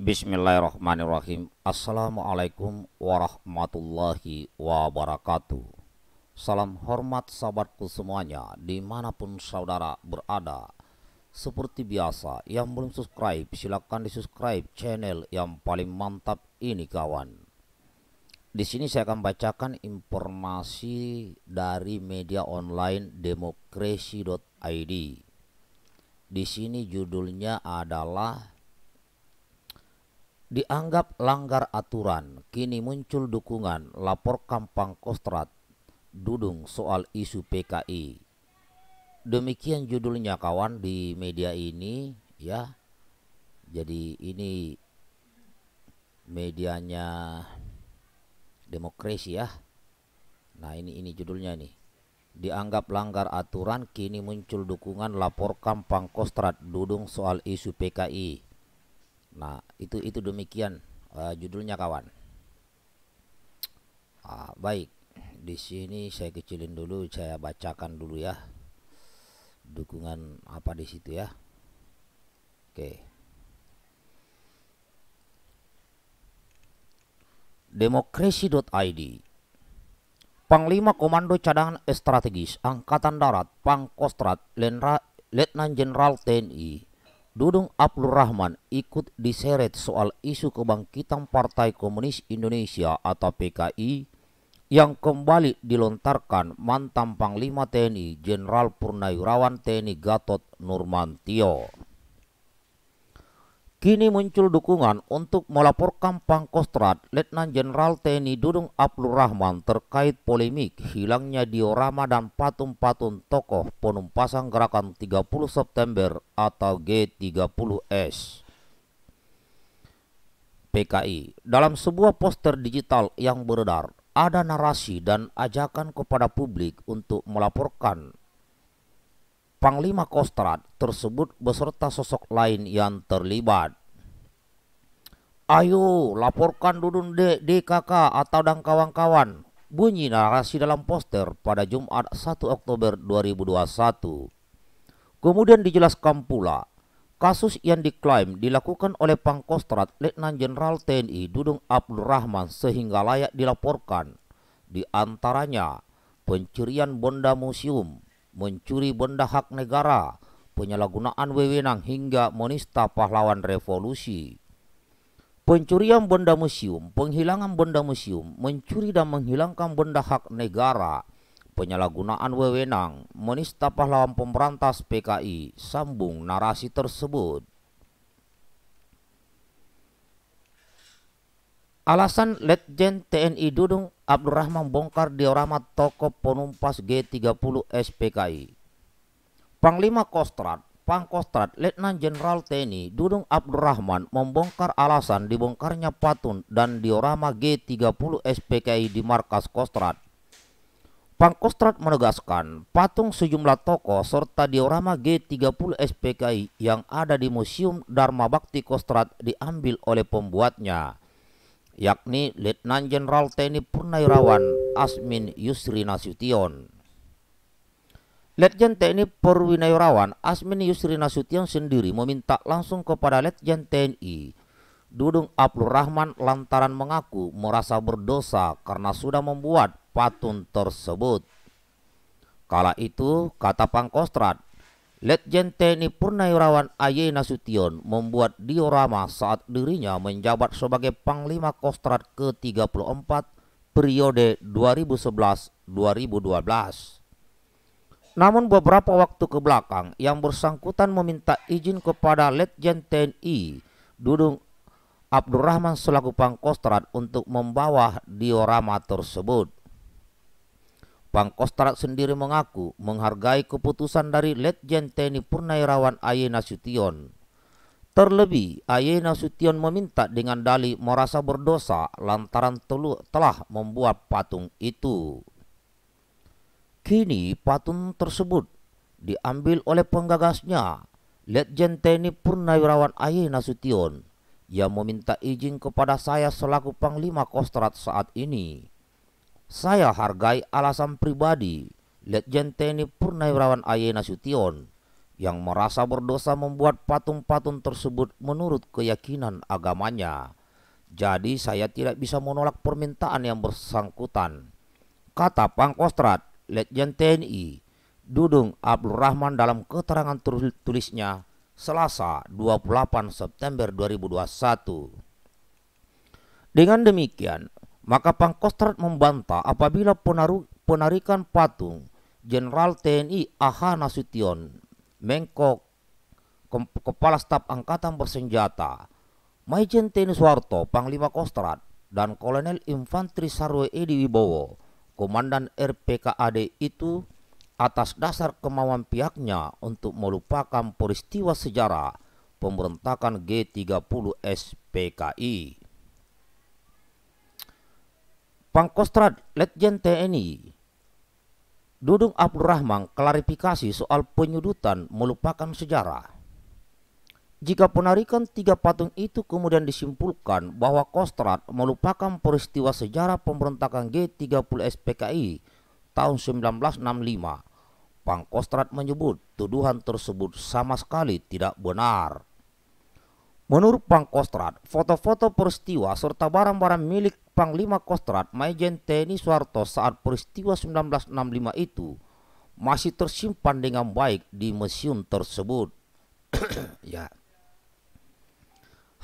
Bismillahirrahmanirrahim. Assalamualaikum warahmatullahi wabarakatuh. Salam hormat sahabatku semuanya dimanapun saudara berada. Seperti biasa yang belum subscribe silahkan di subscribe channel yang paling mantap ini kawan. Di sini saya akan bacakan informasi dari media online demokrasi.id. Di sini judulnya adalah Dianggap langgar aturan, kini muncul dukungan lapor Kampang Kostrat Dudung soal isu PKI. Demikian judulnya kawan di media ini ya. Jadi ini medianya demokrasi ya. Nah, ini ini judulnya nih. Dianggap langgar aturan, kini muncul dukungan lapor Kampang Kostrat Dudung soal isu PKI. Nah, itu itu demikian uh, judulnya kawan. Uh, baik, di sini saya kecilin dulu, saya bacakan dulu ya. Dukungan apa di situ ya? Oke. Demokrasi.id Panglima Komando Cadangan Strategis Angkatan Darat Pangkostrat Letnan Jenderal TNI Dudung Abdul Rahman ikut diseret soal isu kebangkitan Partai Komunis Indonesia atau PKI yang kembali dilontarkan mantan Panglima TNI Jenderal Purnawirawan TNI Gatot Nurmantio. Kini muncul dukungan untuk melaporkan Pangkostrat Letnan Jenderal TNI Dudung Abdul Rahman terkait polemik hilangnya diorama dan patung-patung tokoh penumpasan gerakan 30 September atau G30S. PKI dalam sebuah poster digital yang beredar ada narasi dan ajakan kepada publik untuk melaporkan Panglima Kostrad tersebut beserta sosok lain yang terlibat. Ayo laporkan Dudun DKK atau dan kawan-kawan. Bunyi narasi dalam poster pada Jumat 1 Oktober 2021. Kemudian dijelaskan pula kasus yang diklaim dilakukan oleh Pangkostrat Letnan Jenderal TNI Dudung Abdul Rahman sehingga layak dilaporkan. Di antaranya pencurian bonda museum, mencuri benda hak negara, penyalahgunaan wewenang hingga menista pahlawan revolusi. Pencurian benda museum, penghilangan benda museum, mencuri dan menghilangkan benda hak negara, penyalahgunaan wewenang, menista pahlawan pemberantas PKI, sambung narasi tersebut. Alasan Letjen TNI Dudung Abdurrahman bongkar diorama toko penumpas G30 SPKI. Panglima Kostrad, Pangkostrad Letnan Jenderal TNI Dudung Abdurrahman membongkar alasan dibongkarnya patung dan diorama G30 SPKI di markas Kostrad. Pangkostrad menegaskan patung sejumlah toko serta diorama G30 SPKI yang ada di Museum Dharma Bakti Kostrad diambil oleh pembuatnya yakni Letnan Jenderal TNI Purnairawan Asmin Yusri Nasution. Letjen TNI Purwinairawan Asmin Yusri Nasution sendiri meminta langsung kepada Letjen TNI Dudung Abdul Rahman lantaran mengaku merasa berdosa karena sudah membuat patung tersebut. Kala itu, kata Pangkostrad. Letjen TNI Purnawirawan Aye Nasution membuat diorama saat dirinya menjabat sebagai Panglima Kostrad ke-34 periode 2011-2012. Namun beberapa waktu ke belakang yang bersangkutan meminta izin kepada Letjen TNI Dudung Abdurrahman selaku Pangkostrad untuk membawa diorama tersebut. Pangkostrat sendiri mengaku menghargai keputusan dari Letjen TNI Purnairawan Aye Nasution. Terlebih, Aye Nasution meminta dengan dali merasa berdosa lantaran telu telah membuat patung itu. Kini patung tersebut diambil oleh penggagasnya, Letjen TNI Purnawirawan Aye Nasution, yang meminta izin kepada saya selaku Panglima Kostrat saat ini saya hargai alasan pribadi Letjen TNI Purnawirawan Aye Sution yang merasa berdosa membuat patung-patung tersebut menurut keyakinan agamanya. Jadi saya tidak bisa menolak permintaan yang bersangkutan. Kata Pangkostrat, Letjen TNI, Dudung Abdul Rahman dalam keterangan tulisnya Selasa 28 September 2021. Dengan demikian, maka Pangkostrat membantah apabila penarikan patung Jenderal TNI Aha Nasution, Mengko Kepala Staf Angkatan Bersenjata, Majen TNI Suwarto Panglima Kostrat, dan Kolonel Infantri Sarwe Edi Wibowo, Komandan RPKAD itu atas dasar kemauan pihaknya untuk melupakan peristiwa sejarah pemberontakan G30 SPKI. Pangkostrad Letjen TNI Dudung Abdul Abdurrahman klarifikasi soal penyudutan melupakan sejarah. Jika penarikan tiga patung itu kemudian disimpulkan bahwa Kostrad melupakan peristiwa sejarah pemberontakan G30 SPKI tahun 1965, Pangkostrad menyebut tuduhan tersebut sama sekali tidak benar. Menurut Pangkostrat, foto-foto peristiwa serta barang-barang milik Panglima Kostrat Majen TNI Soeharto saat peristiwa 1965 itu masih tersimpan dengan baik di museum tersebut. ya.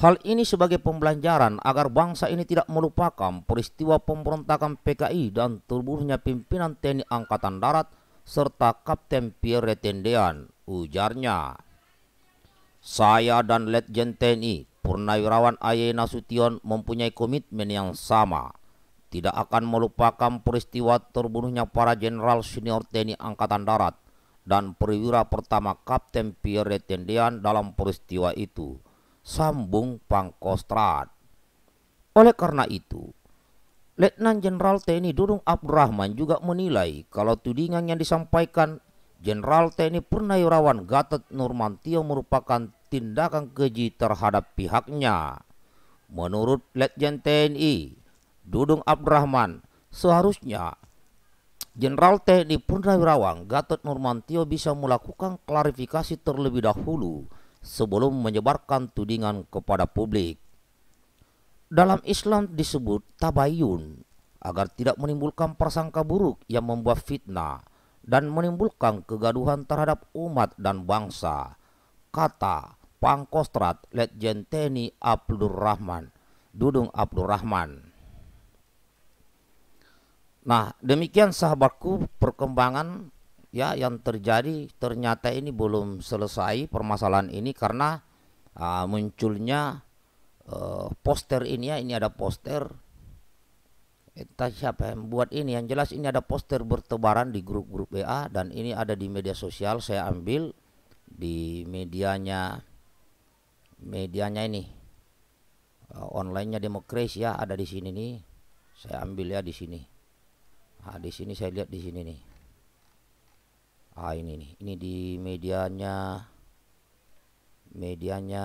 Hal ini sebagai pembelajaran agar bangsa ini tidak melupakan peristiwa pemberontakan PKI dan terbunuhnya pimpinan TNI Angkatan Darat serta Kapten Pierre Tendean, ujarnya. Saya dan Letjen TNI Purnawirawan Aye Nasution mempunyai komitmen yang sama. Tidak akan melupakan peristiwa terbunuhnya para jenderal senior TNI Angkatan Darat dan perwira pertama Kapten Pierre Tendian dalam peristiwa itu. Sambung Pangkostrad. Oleh karena itu, Letnan Jenderal TNI Dudung Abdurrahman juga menilai kalau tudingan yang disampaikan Jenderal TNI Purnawirawan Gatot Nurmantio merupakan tindakan keji terhadap pihaknya. Menurut Letjen TNI, Dudung Abdurrahman, seharusnya Jenderal TNI Purnawirawan Gatot Nurmantio bisa melakukan klarifikasi terlebih dahulu sebelum menyebarkan tudingan kepada publik. Dalam Islam disebut tabayun agar tidak menimbulkan persangka buruk yang membuat fitnah dan menimbulkan kegaduhan terhadap umat dan bangsa. Kata Pangkostrat Letjen TNI Abdul Rahman, Dudung Abdul Rahman. Nah, demikian sahabatku perkembangan ya yang terjadi ternyata ini belum selesai permasalahan ini karena uh, munculnya uh, poster ini ya ini ada poster entah siapa yang eh. buat ini yang jelas ini ada poster bertebaran di grup-grup WA dan ini ada di media sosial saya ambil di medianya medianya ini uh, onlinenya demokrasi ya ada di sini nih saya ambil ya di sini nah, di sini saya lihat di sini nih ah ini nih ini di medianya medianya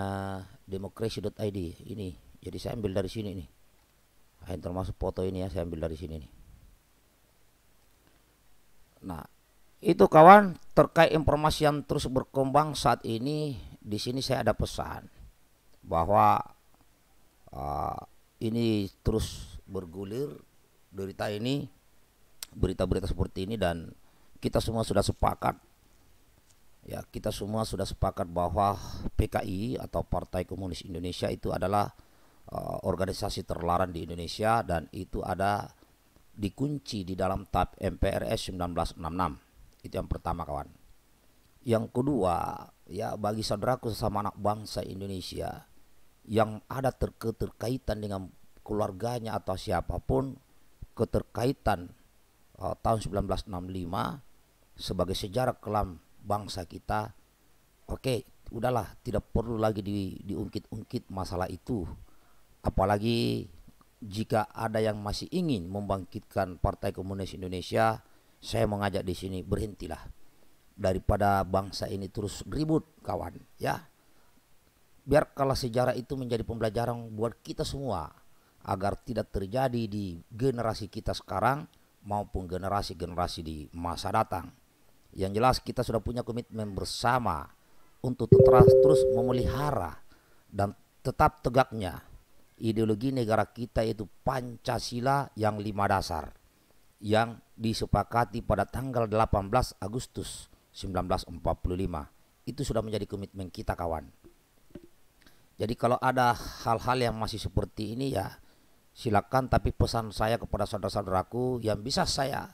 demokrasi.id ini jadi saya ambil dari sini nih nah, termasuk foto ini ya saya ambil dari sini nih nah itu kawan terkait informasi yang terus berkembang saat ini di sini saya ada pesan bahwa uh, ini terus bergulir berita ini berita-berita seperti ini dan kita semua sudah sepakat ya kita semua sudah sepakat bahwa PKI atau Partai Komunis Indonesia itu adalah Eh, organisasi terlarang di Indonesia dan itu ada dikunci di dalam TAP MPRS 1966. Itu yang pertama kawan. Yang kedua, ya bagi saudaraku sesama anak bangsa Indonesia yang ada terkaitan dengan keluarganya atau siapapun keterkaitan uh, tahun 1965 sebagai sejarah kelam bangsa kita. Oke, okay, udahlah, tidak perlu lagi di, diungkit-ungkit masalah itu. Apalagi jika ada yang masih ingin membangkitkan Partai Komunis Indonesia, saya mengajak di sini berhentilah daripada bangsa ini terus ribut kawan ya. Biar kalau sejarah itu menjadi pembelajaran buat kita semua agar tidak terjadi di generasi kita sekarang maupun generasi-generasi di masa datang. Yang jelas kita sudah punya komitmen bersama untuk terus memelihara dan tetap tegaknya ideologi negara kita yaitu Pancasila yang lima dasar yang disepakati pada tanggal 18 Agustus 1945. Itu sudah menjadi komitmen kita kawan. Jadi kalau ada hal-hal yang masih seperti ini ya silakan tapi pesan saya kepada saudara-saudaraku yang bisa saya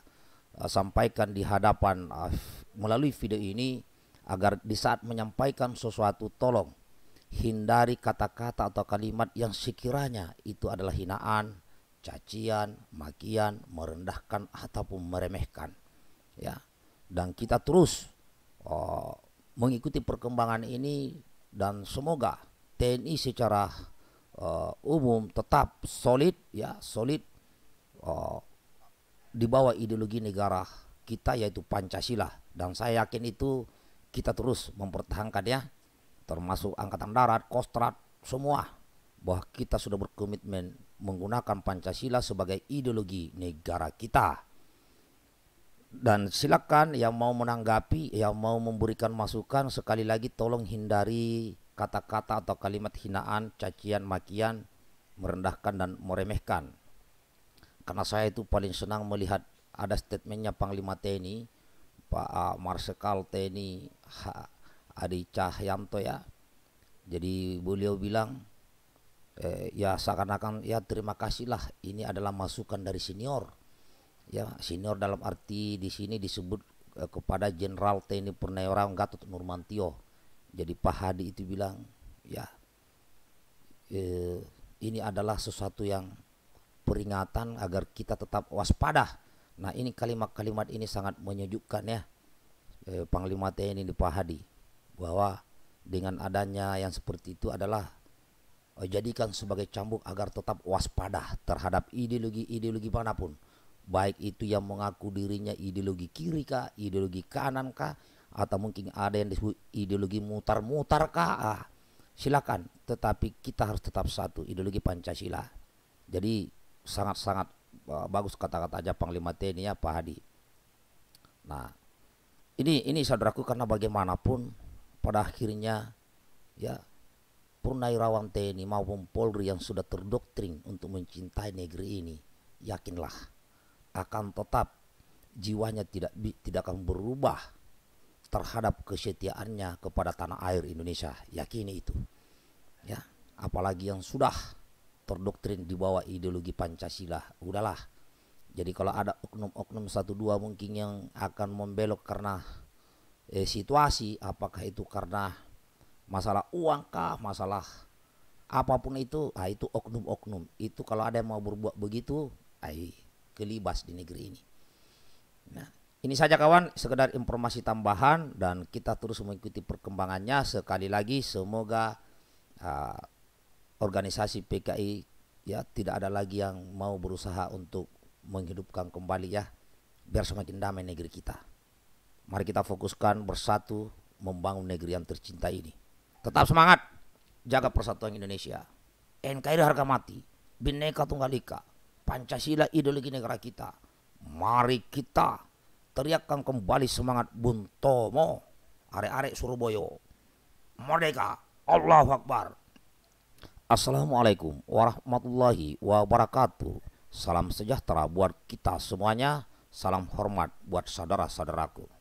uh, sampaikan di hadapan uh, melalui video ini agar di saat menyampaikan sesuatu tolong hindari kata-kata atau kalimat yang sekiranya itu adalah hinaan, cacian, makian, merendahkan ataupun meremehkan. Ya. Dan kita terus oh, mengikuti perkembangan ini dan semoga TNI secara uh, umum tetap solid ya, solid uh, di bawah ideologi negara kita yaitu Pancasila dan saya yakin itu kita terus mempertahankan ya termasuk angkatan darat, kostrat, semua bahwa kita sudah berkomitmen menggunakan Pancasila sebagai ideologi negara kita. Dan silakan yang mau menanggapi, yang mau memberikan masukan sekali lagi tolong hindari kata-kata atau kalimat hinaan, cacian, makian, merendahkan dan meremehkan. Karena saya itu paling senang melihat ada statementnya Panglima TNI, Pak ah, Marsekal TNI, Adi Cahyanto ya. Jadi beliau bilang eh, ya seakan-akan ya terima kasihlah ini adalah masukan dari senior. Ya, senior dalam arti di sini disebut eh, kepada Jenderal TNI Purnawiran Gatot Nurmantio. Jadi Pak Hadi itu bilang ya eh, ini adalah sesuatu yang peringatan agar kita tetap waspada. Nah ini kalimat-kalimat ini sangat menyejukkan ya eh, Panglima TNI di Pak Hadi bahwa dengan adanya yang seperti itu adalah oh, jadikan sebagai cambuk agar tetap waspada terhadap ideologi-ideologi manapun baik itu yang mengaku dirinya ideologi kiri kah ideologi kanan kah atau mungkin ada yang disebut ideologi mutar-mutar kah ah, silakan tetapi kita harus tetap satu ideologi Pancasila jadi sangat-sangat bagus kata-kata aja Panglima TNI ya Pak Hadi nah ini ini saudaraku karena bagaimanapun pada akhirnya ya Purnairawan TNI maupun Polri yang sudah terdoktrin untuk mencintai negeri ini, yakinlah akan tetap jiwanya tidak tidak akan berubah terhadap kesetiaannya kepada tanah air Indonesia. Yakini itu. Ya, apalagi yang sudah terdoktrin di bawah ideologi Pancasila. Udahlah. Jadi kalau ada oknum-oknum satu dua mungkin yang akan membelok karena eh, situasi, apakah itu karena masalah uang kah, masalah apapun itu, ah itu oknum-oknum. Itu kalau ada yang mau berbuat begitu, ai ah, kelibas di negeri ini. Nah, ini saja kawan, sekedar informasi tambahan dan kita terus mengikuti perkembangannya. Sekali lagi semoga uh, organisasi PKI ya tidak ada lagi yang mau berusaha untuk menghidupkan kembali ya biar semakin damai negeri kita. Mari kita fokuskan bersatu membangun negeri yang tercinta ini. Tetap semangat, jaga persatuan Indonesia. NKRI harga mati, Bhinneka Tunggal Ika, Pancasila ideologi negara kita. Mari kita teriakkan kembali semangat Buntomo, arek-arek Surabaya. Merdeka, Allahu Akbar. Assalamualaikum warahmatullahi wabarakatuh. Salam sejahtera buat kita semuanya. Salam hormat buat saudara-saudaraku.